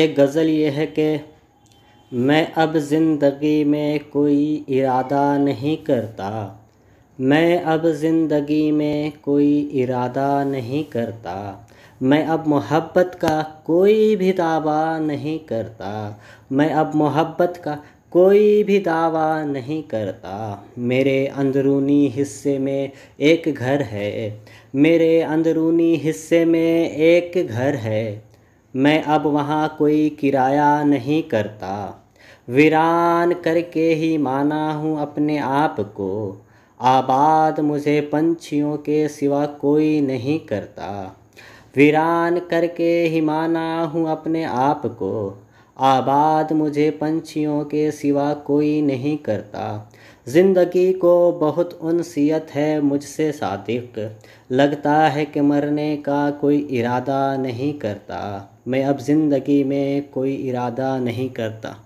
एक गज़ल ये है कि मैं अब ज़िंदगी में कोई इरादा नहीं करता मैं अब ज़िंदगी में कोई इरादा नहीं करता मैं अब मोहब्बत का कोई भी दावा नहीं करता मैं अब मोहब्बत का कोई भी दावा नहीं करता मेरे अंदरूनी हिस्से में एक घर है मेरे अंदरूनी हिस्से में एक घर है मैं अब वहाँ कोई किराया नहीं करता वीरान करके ही माना हूँ अपने आप को आबाद मुझे पंछियों के सिवा कोई नहीं करता वीरान करके ही माना हूँ अपने आप को आबाद मुझे पंछियों के सिवा कोई नहीं करता ज़िंदगी को बहुत उनसीयत है मुझसे सादिक लगता है कि मरने का कोई इरादा नहीं करता मैं अब ज़िंदगी में कोई इरादा नहीं करता